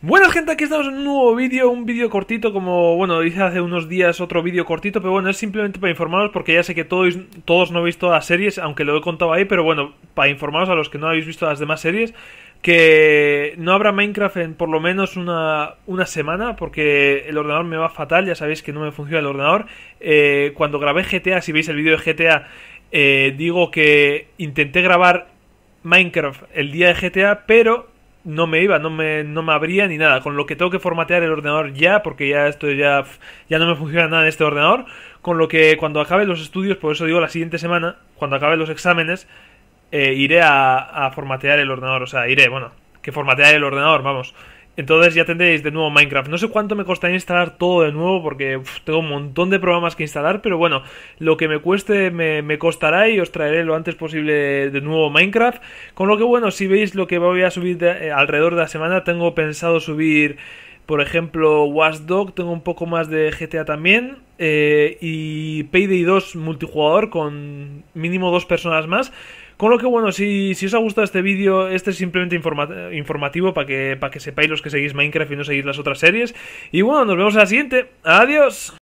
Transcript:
Buenas gente, aquí estamos en un nuevo vídeo, un vídeo cortito como, bueno, hice hace unos días otro vídeo cortito, pero bueno, es simplemente para informaros porque ya sé que todos, todos no habéis visto las series, aunque lo he contado ahí, pero bueno, para informaros a los que no habéis visto las demás series, que no habrá Minecraft en por lo menos una, semana porque el ordenador me va fatal, ya sabéis que no me funciona el ordenador. Eh, cuando grabé GTA, si veis el vídeo de GTA, eh, digo que intenté grabar Minecraft el día de GTA, pero no me iba, no me, no me abría ni nada. Con lo que tengo que formatear el ordenador ya, porque ya esto ya, ya no me funciona nada en este ordenador. Con lo que cuando acabe los estudios, por eso digo la siguiente semana, cuando acabe los exámenes, eh, iré a, a formatear el ordenador. O sea, iré, bueno, que formatear el ordenador, vamos. Entonces ya tendréis de nuevo Minecraft. No sé cuánto me costaría instalar todo de nuevo porque tengo un montón de programas que instalar, pero bueno, lo que me cueste me, costará y os traeré lo antes posible de nuevo Minecraft. Con lo que bueno, si veis lo que voy a subir eh, alrededor de la semana, tengo pensado subir, por ejemplo, Watch Dog, tengo un poco más de GTA también eh, y Payday 2 multijugador con mínimo dos personas más. Con lo que bueno, si, si os ha gustado este vídeo, este es simplemente informativo para que, para que sepáis los que seguís Minecraft y no seguís las otras series. Y bueno, nos vemos en la siguiente. Adiós.